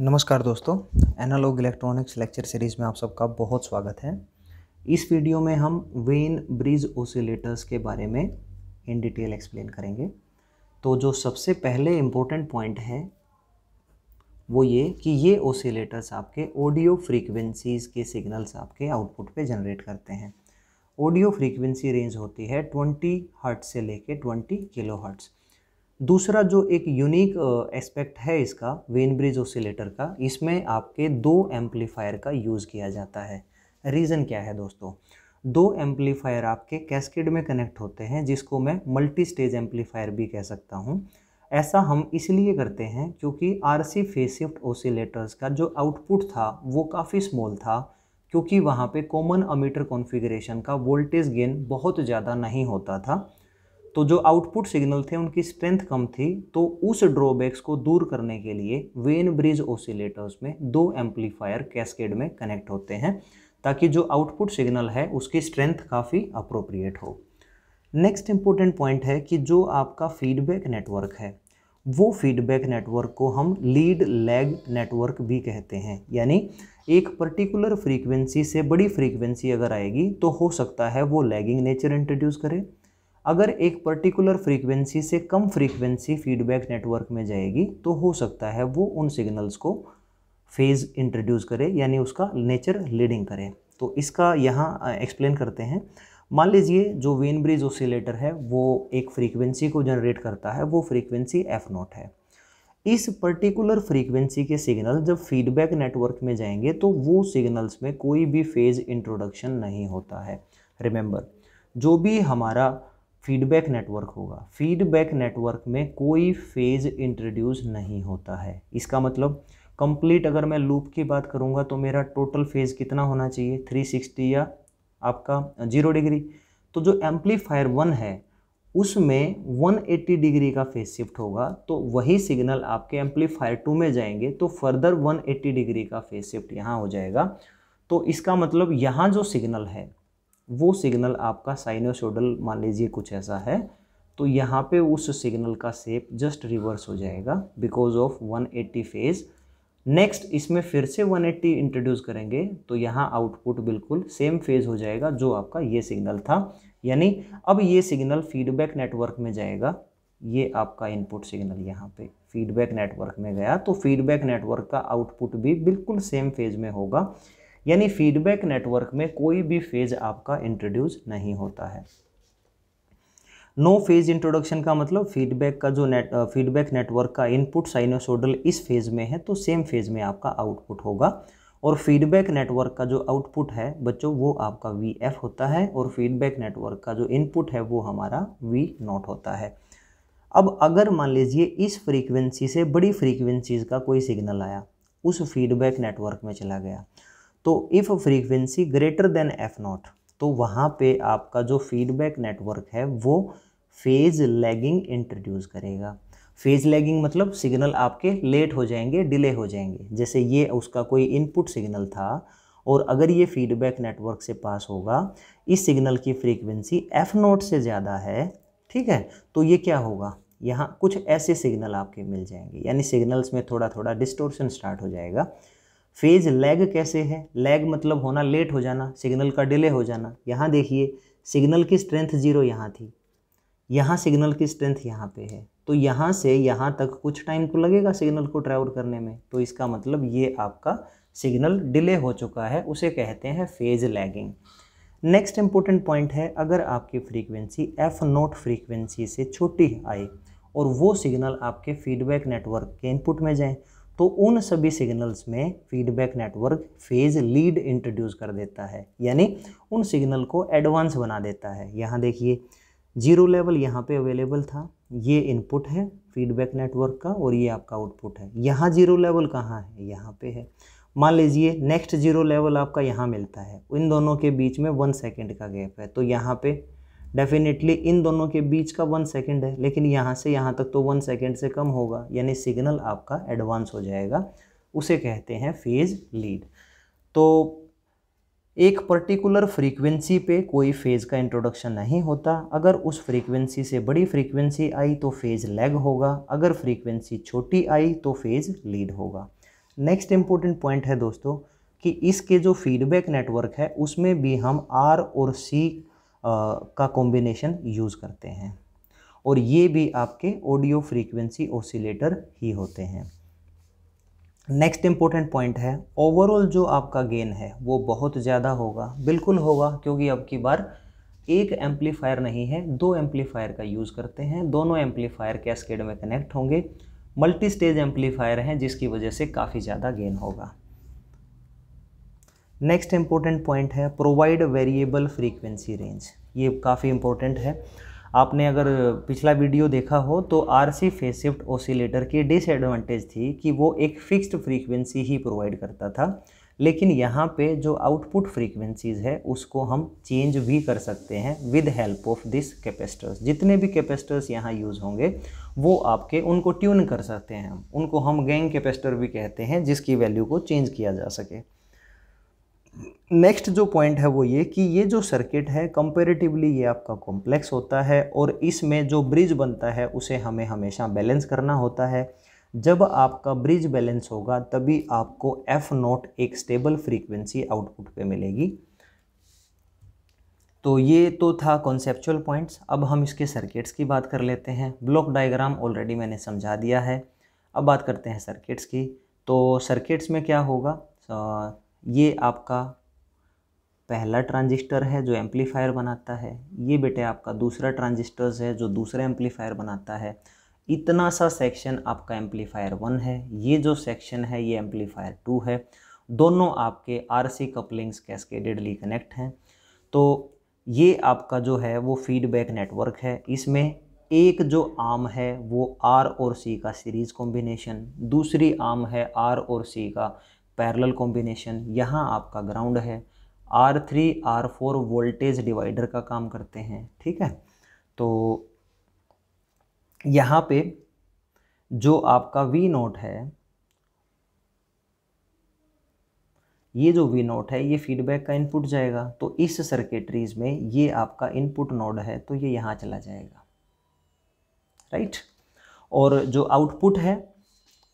नमस्कार दोस्तों analogue electronics lecture series में आप सबका बहुत स्वागत है इस वीडियो में हम वेन ब्रिज ओसिलेटर्स के बारे में इन डिटेल एक्सप्लेन करेंगे तो जो सबसे पहले इम्पोर्टेंट पॉइंट है वो ये कि ये ओसिलेटर्स आपके ऑडियो फ्रीक्वेंसीज़ के सिग्नल्स आपके आउटपुट पे जनरेट करते हैं ऑडियो फ्रीक्वेंसी रेंज होती है ट्वेंटी हर्ट्ज से लेके ट्वेंटी किलो हर्ट्स दूसरा जो एक यूनिक एस्पेक्ट है इसका वेन ब्रिज ओसिलेटर का इसमें आपके दो एम्पलीफायर का यूज़ किया जाता है रीज़न क्या है दोस्तों दो एम्पलीफायर आपके कैस्केड में कनेक्ट होते हैं जिसको मैं मल्टी स्टेज एम्पलीफायर भी कह सकता हूँ ऐसा हम इसलिए करते हैं क्योंकि R C phase shift oscillators का जो आउटपुट था वो काफ़ी स्मॉल था क्योंकि वहाँ पे कॉमन अमीटर कॉन्फ़िगरेशन का वोल्टेज गेन बहुत ज़्यादा नहीं होता था तो जो आउटपुट सिग्नल थे उनकी स्ट्रेंथ कम थी तो उस ड्रॉबैक्स को दूर करने के लिए वेन ब्रिज ओसिलेटर्स में दो एम्पलीफायर कैस्केड में कनेक्ट होते हैं ताकि जो आउटपुट सिग्नल है उसकी स्ट्रेंथ काफ़ी अप्रोप्रिएट हो नेक्स्ट इम्पोर्टेंट पॉइंट है कि जो आपका फीडबैक नेटवर्क है वो फीडबैक नेटवर्क को हम लीड लैग नेटवर्क भी कहते हैं यानी एक पर्टिकुलर फ्रीक्वेंसी से बड़ी फ्रीक्वेंसी अगर आएगी तो हो सकता है वो लैगिंग नेचर इंट्रोड्यूस करे अगर एक पर्टिकुलर फ्रीक्वेंसी से कम फ्रीक्वेंसी फीडबैक नेटवर्क में जाएगी तो हो सकता है वो उन सिग्नल्स को फेज़ इंट्रोड्यूस करे यानी उसका नेचर लीडिंग करे तो इसका यहाँ एक्सप्लेन करते हैं मान लीजिए जो वेन ब्रिज ओसिलेटर है वो एक फ्रीक्वेंसी को जनरेट करता है वो फ्रीक्वेंसी एफ नॉट है इस पर्टिकुलर फ्रीक्वेंसी के सिग्नल जब फीडबैक नेटवर्क में जाएंगे तो वो सिग्नल्स में कोई भी फेज़ इंट्रोडक्शन नहीं होता है रिमेंबर जो भी हमारा फीडबैक नेटवर्क होगा फीडबैक नेटवर्क में कोई फेज इंट्रोड्यूस नहीं होता है इसका मतलब कंप्लीट अगर मैं लूप की बात करूँगा तो मेरा टोटल फेज़ कितना होना चाहिए 360 या आपका जीरो डिग्री तो जो एम्पलीफायर वन है उसमें 180 डिग्री का फेज शिफ्ट होगा तो वही सिग्नल आपके एम्पलीफायर टू में जाएंगे तो फर्दर 180 डिग्री का फेज शिफ्ट यहाँ हो जाएगा तो इसका मतलब यहाँ जो सिग्नल है वो सिग्नल आपका साइनोसोडल मान लीजिए कुछ ऐसा है तो यहाँ पे उस सिग्नल का सेप जस्ट रिवर्स हो जाएगा बिकॉज ऑफ 180 फेज नेक्स्ट इसमें फिर से 180 इंट्रोड्यूस करेंगे तो यहाँ आउटपुट बिल्कुल सेम फेज हो जाएगा जो आपका ये सिग्नल था यानी अब ये सिग्नल फीडबैक नेटवर्क में जाएगा ये आपका इनपुट सिग्नल यहाँ पे फीडबैक नेटवर्क में गया तो फीडबैक नेटवर्क का आउटपुट भी बिल्कुल सेम फेज में होगा यानी फीडबैक नेटवर्क में कोई भी फेज आपका इंट्रोड्यूस नहीं होता है नो फेज इंट्रोडक्शन का मतलब फीडबैक का जो नेट फीडबैक नेटवर्क का इनपुट साइनोसोडल इस फेज में है तो सेम फेज में आपका आउटपुट होगा और फीडबैक नेटवर्क का जो आउटपुट है बच्चों वो आपका वी एफ होता है और फीडबैक नेटवर्क का जो इनपुट है वो हमारा वी नॉट होता है अब अगर मान लीजिए इस फ्रीक्वेंसी से बड़ी फ्रीक्वेंसीज़ का कोई सिग्नल आया उस फीडबैक नेटवर्क में चला गया तो if frequency greater than F not तो वहाँ पे आपका जो फीडबैक नेटवर्क है वो फेज लैगिंग इंट्रोड्यूस करेगा फेज लैगिंग मतलब सिग्नल आपके लेट हो जाएंगे डिले हो जाएंगे जैसे ये उसका कोई इनपुट सिग्नल था और अगर ये फीडबैक नेटवर्क से पास होगा इस सिग्नल की फ्रीक्वेंसी एफ नोट से ज़्यादा है ठीक है तो ये क्या होगा यहाँ कुछ ऐसे सिग्नल आपके मिल जाएंगे यानी सिग्नल्स में थोड़ा थोड़ा डिस्टोर्शन स्टार्ट हो जाएगा फेज लैग कैसे है लैग मतलब होना लेट हो जाना सिग्नल का डिले हो जाना यहाँ देखिए सिग्नल की स्ट्रेंथ जीरो यहाँ थी यहाँ सिग्नल की स्ट्रेंथ यहाँ पे है तो यहाँ से यहाँ तक कुछ टाइम तो लगेगा सिग्नल को ट्रैवल करने में तो इसका मतलब ये आपका सिग्नल डिले हो चुका है उसे कहते हैं phase lagging next important point है अगर आपकी फ्रीक्वेंसी एफ नोट फ्रीक्वेंसी से छोटी आए और वो सिग्नल आपके फीडबैक नेटवर्क के इनपुट में जाएँ तो उन सभी सिग्नल्स में feedback network phase lead introduce कर देता है यानी उन सिग्नल को एडवांस बना देता है यहाँ देखिए जीरो लेवल यहाँ पे अवेलेबल था ये इनपुट है फीडबैक नेटवर्क का और ये आपका आउटपुट है यहाँ जीरो लेवल कहाँ है यहाँ पे है मान लीजिए नेक्स्ट जीरो लेवल आपका यहाँ मिलता है इन दोनों के बीच में वन सेकेंड का गैप है तो यहाँ पर डेफिनेटली इन दोनों के बीच का वन सेकेंड है लेकिन यहाँ से यहाँ तक तो वन सेकेंड से कम होगा यानी सिग्नल आपका एडवांस हो जाएगा उसे कहते हैं फेज़ लीड तो एक पर्टिकुलर फ्रीक्वेंसी पे कोई फेज़ का इंट्रोडक्शन नहीं होता अगर उस फ्रीक्वेंसी से बड़ी फ्रीक्वेंसी आई तो फेज़ लैग होगा अगर फ्रीक्वेंसी छोटी आई तो फेज़ लीड होगा नेक्स्ट इंपॉर्टेंट पॉइंट है दोस्तों कि इसके जो फीडबैक नेटवर्क है उसमें भी हम आर और सी का कॉम्बिनेशन यूज़ करते हैं और ये भी आपके ऑडियो फ्रीक्वेंसी ओसिलेटर ही होते हैं नेक्स्ट इम्पोर्टेंट पॉइंट है ओवरऑल जो आपका गेन है वो बहुत ज़्यादा होगा बिल्कुल होगा क्योंकि अब की बार एक एम्पलीफायर नहीं है दो एम्पलीफायर का यूज़ करते हैं दोनों एम्पलीफायर कैस्केड में कनेक्ट होंगे मल्टी स्टेज एम्पलीफायर हैं जिसकी वजह से काफ़ी ज़्यादा गेन होगा नेक्स्ट इंपॉर्टेंट पॉइंट है प्रोवाइड वेरिएबल फ्रीक्वेंसी रेंज ये काफ़ी इम्पोर्टेंट है आपने अगर पिछला वीडियो देखा हो तो R C phase shift oscillator की डिसएडवांटेज थी कि वो एक फिक्स्ड फ्रीक्वेंसी ही प्रोवाइड करता था लेकिन यहाँ पे जो आउटपुट फ्रीक्वेंसीज है उसको हम चेंज भी कर सकते हैं with help of this capacitors जितने भी कैपेसिटर्स यहाँ यूज़ होंगे वो आपके उनको ट्यून कर सकते हैं उनको हम गैंग कैपेसिटर भी कहते हैं जिसकी वैल्यू को चेंज किया जा सके नेक्स्ट जो पॉइंट है वो ये कि ये जो सर्किट है कंपेरेटिवली ये आपका कॉम्प्लेक्स होता है और इसमें जो ब्रिज बनता है उसे हमें हमेशा बैलेंस करना होता है जब आपका ब्रिज बैलेंस होगा तभी आपको एफ नोट एक स्टेबल फ्रीक्वेंसी आउटपुट पे मिलेगी तो ये तो था कॉन्सेप्चुअल पॉइंट्स अब हम इसके सर्किट्स की बात कर लेते हैं ब्लॉक डायग्राम ऑलरेडी मैंने समझा दिया है अब बात करते हैं सर्किट्स की तो सर्किट्स में क्या होगा ये आपका पहला ट्रांजिस्टर है जो एम्पलीफायर बनाता है ये बेटे आपका दूसरा ट्रांजिस्टर्स है जो दूसरा एम्पलीफायर बनाता है इतना सा सेक्शन आपका एम्पलीफायर वन है ये जो सेक्शन है ये एम्पलीफायर टू है दोनों आपके आरसी कपलिंग्स कैस्केडेडली कनेक्ट हैं तो ये आपका जो है वो फीडबैक नेटवर्क है इसमें एक जो आम है वो आर और सी का सीरीज़ कॉम्बिनेशन दूसरी आम है आर और सी का पैरेलल कॉम्बिनेशन यहाँ आपका ग्राउंड है R three R four voltage divider का काम करते हैं ठीक है तो यहाँ पे जो आपका वी नोट है ये जो वी नोट है ये फीडबैक का इनपुट जाएगा तो इस सर्किटरीज में ये आपका इनपुट नोड है तो ये यहाँ चला जाएगा राइट और जो आउटपुट है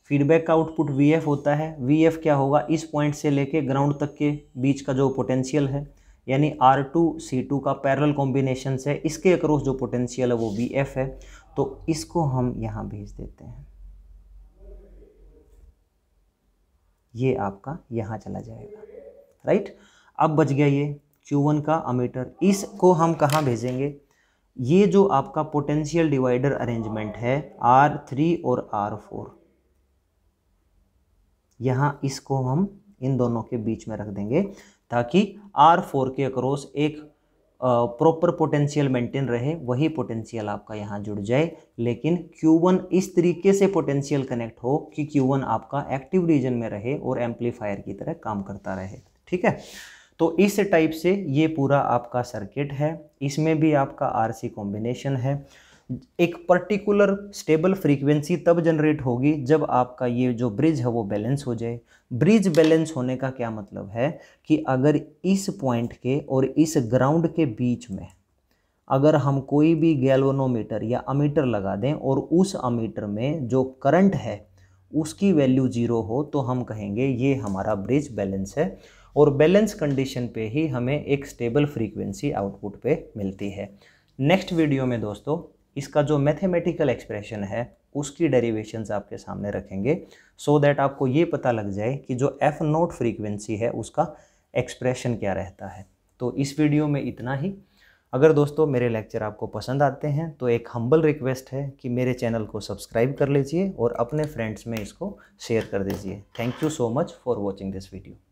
फीडबैक का आउटपुट वी एफ होता है वी एफ क्या होगा इस पॉइंट से लेके ग्राउंड तक के बीच का जो पोटेंशियल है यानी आर टू सी टू का पैरल कॉम्बिनेशन से इसके अक्रोस जो पोटेंशियल है वो वी एफ है तो इसको हम यहाँ भेज देते हैं ये आपका यहाँ चला जाएगा राइट अब बच गया ये क्यू वन का अमीटर इसको हम कहाँ भेजेंगे ये जो आपका पोटेंशियल डिवाइडर अरेंजमेंट है आर थ्री और आर फोर यहाँ इसको हम इन दोनों के बीच में रख देंगे ताकि आर फोर के अक्रॉस एक प्रॉपर पोटेंशियल मेंटेन रहे वही पोटेंशियल आपका यहाँ जुड़ जाए लेकिन Q1 इस तरीके से पोटेंशियल कनेक्ट हो कि Q1 आपका एक्टिव रीजन में रहे और एम्पलीफायर की तरह काम करता रहे ठीक है तो इस टाइप से ये पूरा आपका सर्किट है इसमें भी आपका आर सी कॉम्बिनेशन है एक पर्टिकुलर स्टेबल फ्रीक्वेंसी तब जनरेट होगी जब आपका ये जो ब्रिज है वो बैलेंस हो जाए ब्रिज बैलेंस होने का क्या मतलब है कि अगर इस पॉइंट के और इस ग्राउंड के बीच में अगर हम कोई भी गैल्वनोमीटर या अमीटर लगा दें और उस अमीटर में जो करंट है उसकी वैल्यू ज़ीरो हो तो हम कहेंगे ये हमारा ब्रिज बैलेंस है और बैलेंस कंडीशन पे ही हमें एक स्टेबल फ्रीक्वेंसी आउटपुट पे मिलती है नेक्स्ट वीडियो में दोस्तों इसका जो मैथेमेटिकल एक्सप्रेशन है उसकी डेरिवेशन आपके सामने रखेंगे सो so दैट आपको ये पता लग जाए कि जो एफ नोट फ्रीक्वेंसी है उसका एक्सप्रेशन क्या रहता है तो इस वीडियो में इतना ही अगर दोस्तों मेरे लेक्चर आपको पसंद आते हैं तो एक हम्बल रिक्वेस्ट है कि मेरे चैनल को सब्सक्राइब कर लीजिए और अपने फ्रेंड्स में इसको शेयर कर दीजिए thank you so much for watching this video